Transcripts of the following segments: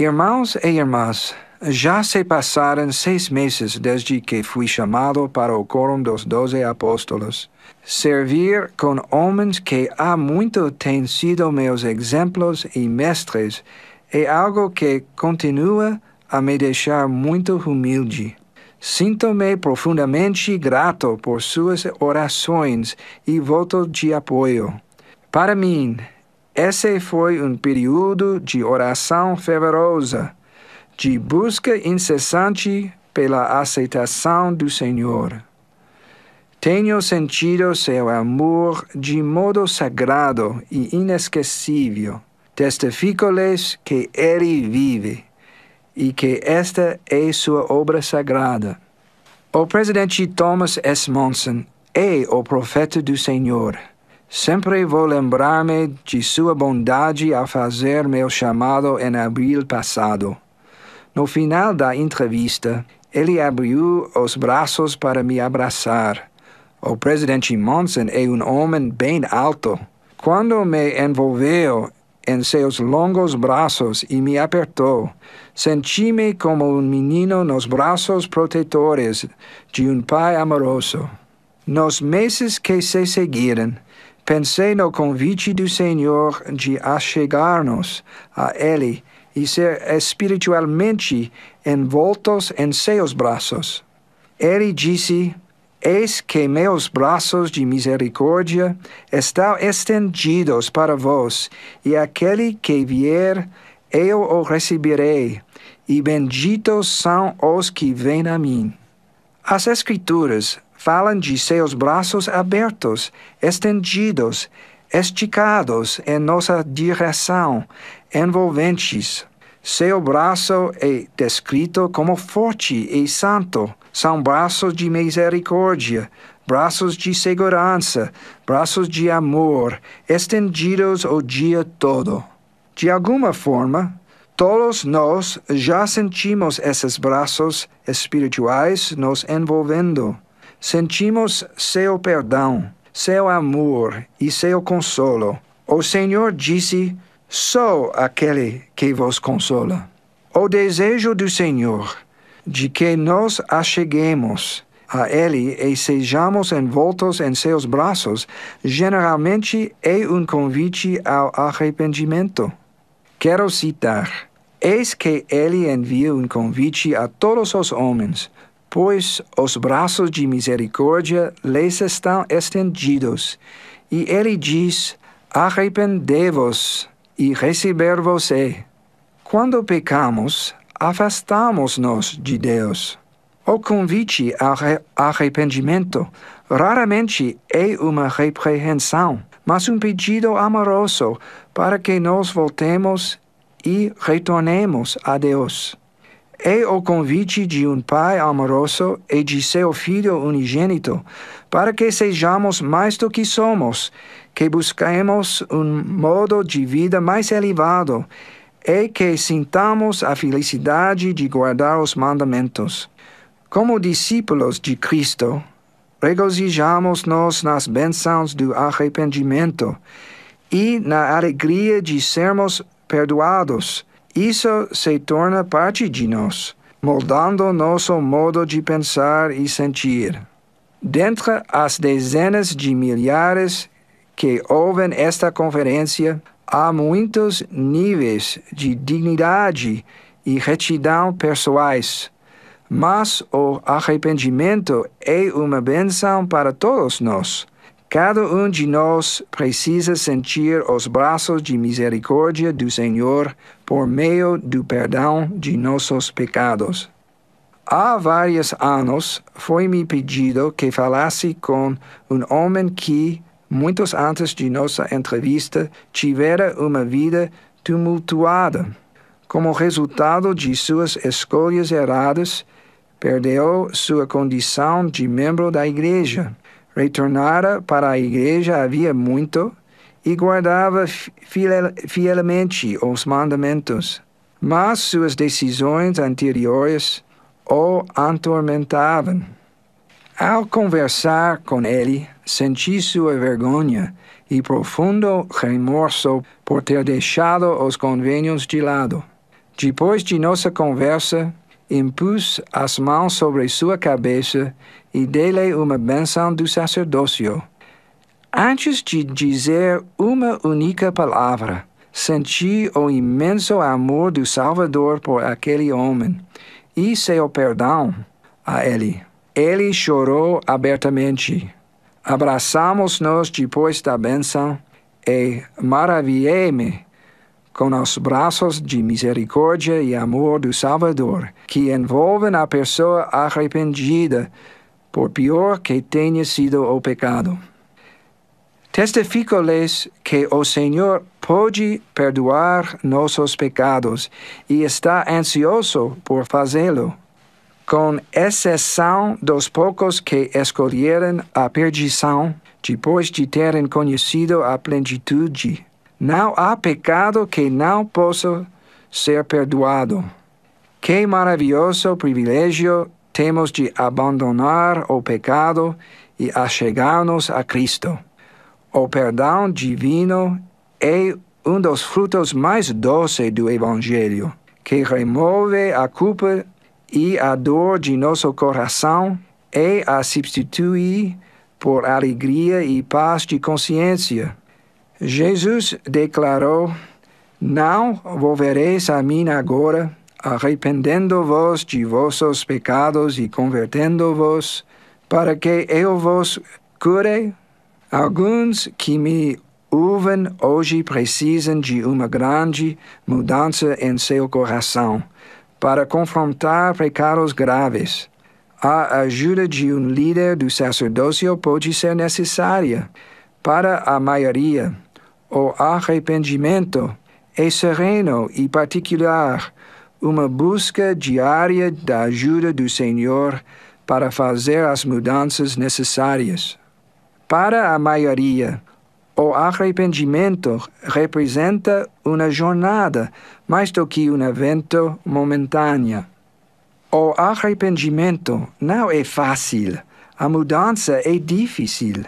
Irmãos e irmãs, já se passaram seis meses desde que fui chamado para o quórum dos doze apóstolos. Servir com homens que há muito têm sido meus exemplos e mestres é algo que continua a me deixar muito humilde. Sinto-me profundamente grato por suas orações e voto de apoio. Para mim, esse foi um período de oração fervorosa, de busca incessante pela aceitação do Senhor. Tenho sentido seu amor de modo sagrado e inesquecível. Testifico-lhes que Ele vive e que esta é sua obra sagrada. O presidente Thomas S. Monson é o profeta do Senhor. Sempre vou lembrar-me de sua bondade ao fazer meu chamado em abril passado. No final da entrevista, ele abriu os braços para me abraçar. O presidente Monson é um homem bem alto. Quando me envolveu em seus longos braços e me apertou, senti-me como um menino nos braços protetores de um pai amoroso. Nos meses que se seguiram, Pensei no convite do Senhor de achegar-nos a Ele e ser espiritualmente envoltos em seus braços. Ele disse: Eis que meus braços de misericórdia estão estendidos para vós, e aquele que vier, eu o receberei, e benditos são os que vêm a mim. As Escrituras falam de seus braços abertos, estendidos, esticados em nossa direção, envolventes. Seu braço é descrito como forte e santo. São braços de misericórdia, braços de segurança, braços de amor, estendidos o dia todo. De alguma forma, todos nós já sentimos esses braços espirituais nos envolvendo sentimos seu perdão, seu amor e seu consolo. O Senhor disse: Sou aquele que vos consola. O desejo do Senhor de que nos acheguemos a Ele e sejamos envoltos em seus braços, geralmente é um convite ao arrependimento. Quero citar: Eis que Ele envia um convite a todos os homens pois os braços de misericórdia lhes estão estendidos. E ele diz: Arrependei-vos e receber você. Quando pecamos, afastamos-nos de Deus. O convite ao arrependimento raramente é uma repreensão, mas um pedido amoroso para que nos voltemos e retornemos a Deus é o convite de um Pai amoroso e de seu Filho unigênito, para que sejamos mais do que somos, que busquemos um modo de vida mais elevado e que sintamos a felicidade de guardar os mandamentos. Como discípulos de Cristo, regozijamos-nos nas bênçãos do arrependimento e na alegria de sermos perdoados isso se torna parte de nós, moldando nosso modo de pensar e sentir. Dentre as dezenas de milhares que ouvem esta conferência, há muitos níveis de dignidade e retidão pessoais. Mas o arrependimento é uma benção para todos nós Cada um de nós precisa sentir os braços de misericórdia do Senhor por meio do perdão de nossos pecados. Há vários anos foi-me pedido que falasse com um homem que, muitos antes de nossa entrevista, tivera uma vida tumultuada. Como resultado de suas escolhas erradas, perdeu sua condição de membro da igreja Retornara para a igreja havia muito e guardava fielmente os mandamentos. Mas suas decisões anteriores o atormentavam. Ao conversar com ele, senti sua vergonha e profundo remorso por ter deixado os convênios de lado. Depois de nossa conversa, impus as mãos sobre sua cabeça e dele uma benção do sacerdócio. Antes de dizer uma única palavra, senti o imenso amor do Salvador por aquele homem e seu perdão a ele. Ele chorou abertamente. Abraçamos-nos depois da benção e maravilhei-me com os braços de misericórdia e amor do Salvador, que envolvem a pessoa arrependida por pior que tenha sido o pecado. Testifico-lhes que o Senhor pode perdoar nossos pecados e está ansioso por fazê-lo, com exceção dos poucos que escolheram a perdição depois de terem conhecido a plenitude. Não há pecado que não possa ser perdoado. Que maravilhoso privilégio temos de abandonar o pecado e achegar-nos a Cristo. O perdão divino é um dos frutos mais doces do Evangelho, que remove a culpa e a dor de nosso coração e é a substitui por alegria e paz de consciência. Jesus declarou: Não volvereis a mim agora, arrependendo-vos de vossos pecados e convertendo-vos, para que eu vos cure? Alguns que me ouvem hoje precisam de uma grande mudança em seu coração, para confrontar pecados graves. A ajuda de um líder do sacerdócio pode ser necessária. Para a maioria, o arrependimento é sereno e particular uma busca diária da ajuda do Senhor para fazer as mudanças necessárias. Para a maioria, o arrependimento representa uma jornada mais do que um evento momentâneo. O arrependimento não é fácil. A mudança é difícil.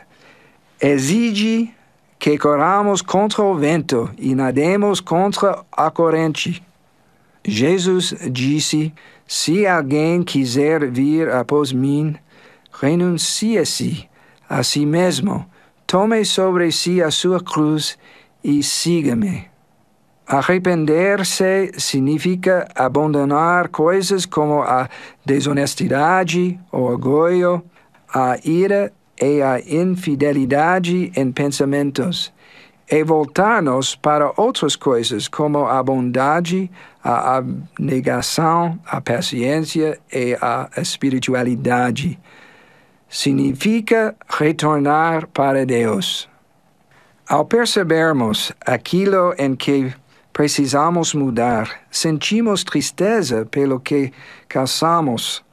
Exige que corramos contra o vento e nademos contra a corrente. Jesus disse: Se alguém quiser vir após mim, renuncie-se a si mesmo, tome sobre si a sua cruz e siga-me. Arrepender-se significa abandonar coisas como a desonestidade, o orgulho, a ira e a infidelidade em pensamentos e voltar-nos para outras coisas como a bondade, a abnegação, a paciência e a espiritualidade. Significa retornar para Deus. Ao percebermos aquilo em que precisamos mudar, sentimos tristeza pelo que caçamos.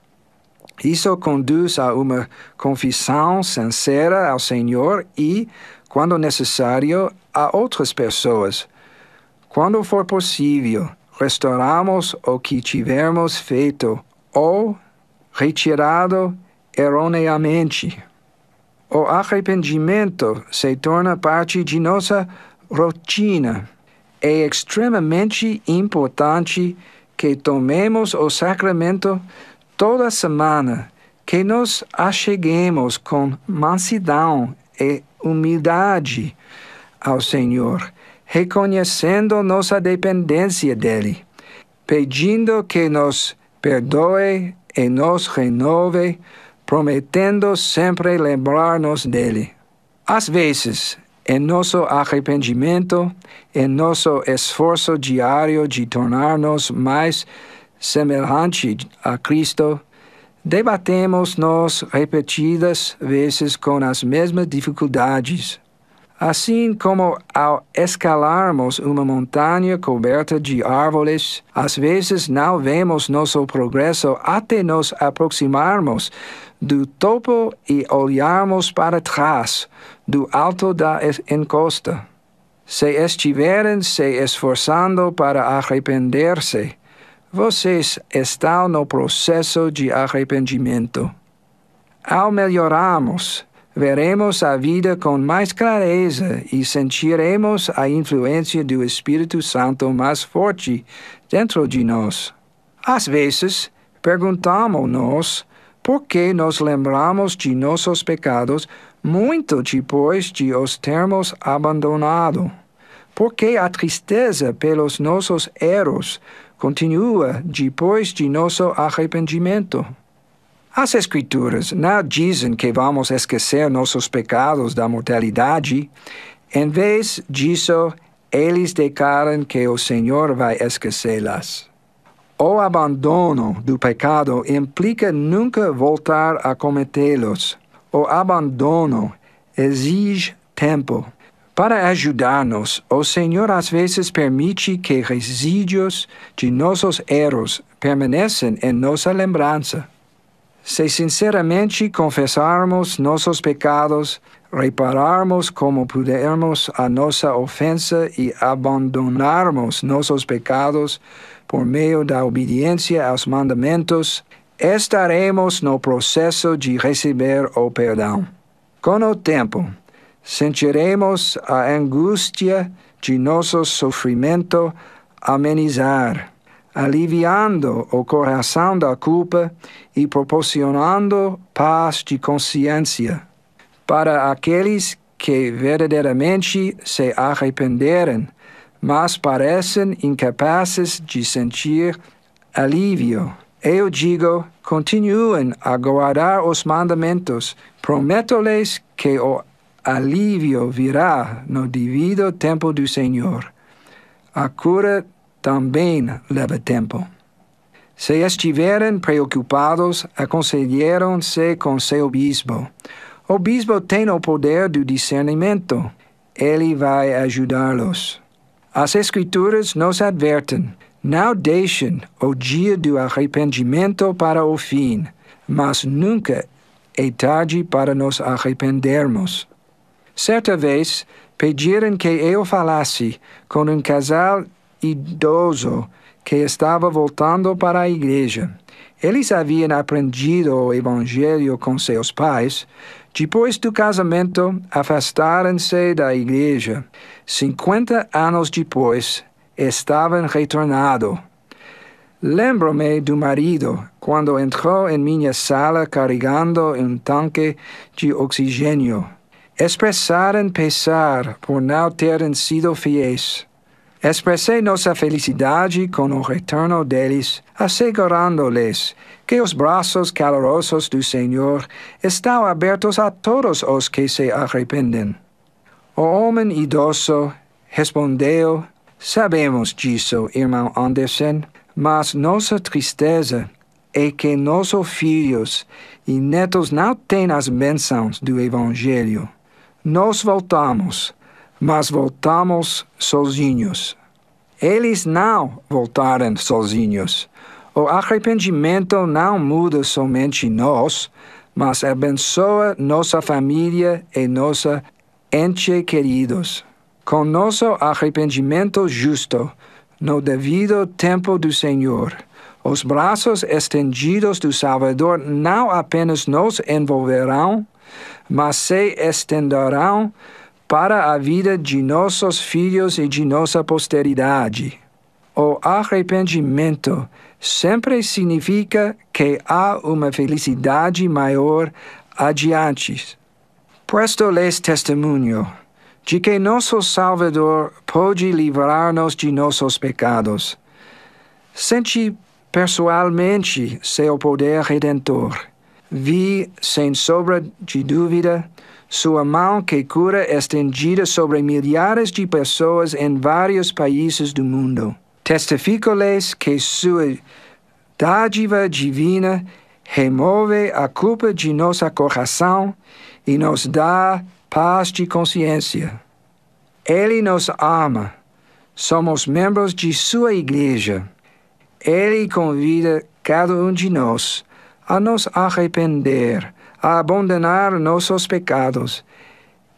Isso conduz a uma confissão sincera ao Senhor e, quando necessário, a outras pessoas. Quando for possível, restauramos o que tivermos feito ou retirado erroneamente. O arrependimento se torna parte de nossa rotina. É extremamente importante que tomemos o sacramento toda semana, que nos acheguemos com mansidão e humildade ao Senhor, reconhecendo nossa dependência dele, pedindo que nos perdoe e nos renove, prometendo sempre lembrar-nos dele. Às vezes, em nosso arrependimento, em nosso esforço diário de tornar-nos mais semelhante a Cristo, debatemos-nos repetidas vezes com as mesmas dificuldades Assim como ao escalarmos uma montanha coberta de árvores, às vezes não vemos nosso progresso até nos aproximarmos do topo e olharmos para trás, do alto da encosta. Se estiverem se esforçando para arrepender-se, vocês estão no processo de arrependimento. Ao melhorarmos, veremos a vida com mais clareza e sentiremos a influência do Espírito Santo mais forte dentro de nós. Às vezes, perguntamos-nos por que nos lembramos de nossos pecados muito depois de os termos abandonado. Por que a tristeza pelos nossos erros continua depois de nosso arrependimento? As Escrituras não né, dizem que vamos esquecer nossos pecados da mortalidade. Em vez disso, eles declaram que o Senhor vai esquecê-las. O abandono do pecado implica nunca voltar a cometê-los. O abandono exige tempo. Para ajudar-nos, o Senhor às vezes permite que resíduos de nossos erros permaneçam em nossa lembrança. Se sinceramente confessarmos nossos pecados, repararmos como pudermos a nossa ofensa e abandonarmos nossos pecados por meio da obediência aos mandamentos, estaremos no processo de receber o perdão. Com o tempo, sentiremos a angústia de nosso sofrimento amenizar aliviando o coração da culpa e proporcionando paz de consciência. Para aqueles que verdadeiramente se arrependerem, mas parecem incapazes de sentir alívio. Eu digo: continuem a guardar os mandamentos. Prometo-lhes que o alívio virá no devido tempo do Senhor. A cura também leva tempo. Se estiverem preocupados, aconselharam-se com seu bispo. O bispo tem o poder do discernimento. Ele vai ajudá-los. As Escrituras nos advertem: não deixem o dia do arrependimento para o fim, mas nunca é tarde para nos arrependermos. Certa vez, pediram que eu falasse com um casal idoso que estava voltando para a igreja. Eles haviam aprendido o Evangelho com seus pais. Depois do casamento, afastaram-se da igreja. Cinquenta anos depois, estavam retornados. Lembro-me do marido quando entrou em minha sala carregando um tanque de oxigênio. Expressaram pesar por não terem sido fiéis. Expressei nossa felicidade com o retorno deles, assegurando-lhes que os braços calorosos do Senhor estão abertos a todos os que se arrependem. O homem idoso respondeu: Sabemos disso, irmão Anderson, mas nossa tristeza é que nossos filhos e netos não têm as bênçãos do Evangelho. Nós voltamos mas voltamos sozinhos. Eles não voltaram sozinhos. O arrependimento não muda somente nós, mas abençoa nossa família e nossa ente queridos. Com nosso arrependimento justo, no devido tempo do Senhor, os braços estendidos do Salvador não apenas nos envolverão, mas se estenderão para a vida de nossos filhos e de nossa posteridade. O arrependimento sempre significa que há uma felicidade maior adiante. Presto-lhes testemunho de que nosso Salvador pode livrar-nos de nossos pecados. Senti pessoalmente seu poder redentor. Vi, sem sombra de dúvida, sua mão que cura é estendida sobre milhares de pessoas em vários países do mundo. Testifico-lhes que sua dádiva divina remove a culpa de nosso coração e nos dá paz de consciência. Ele nos ama. Somos membros de sua igreja. Ele convida cada um de nós a nos arrepender a abandonar nossos pecados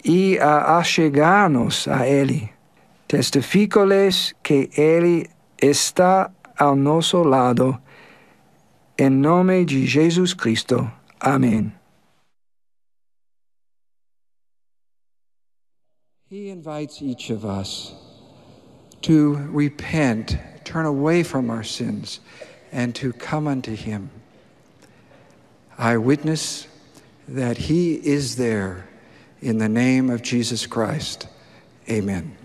e a achegar-nos a Ele. Testifico-lhes que Ele está ao nosso lado. Em nome de Jesus Cristo. Amém. He invites each of us to repent, turn away from our sins, and to come unto Him. Eyewitness that He is there. In the name of Jesus Christ, amen.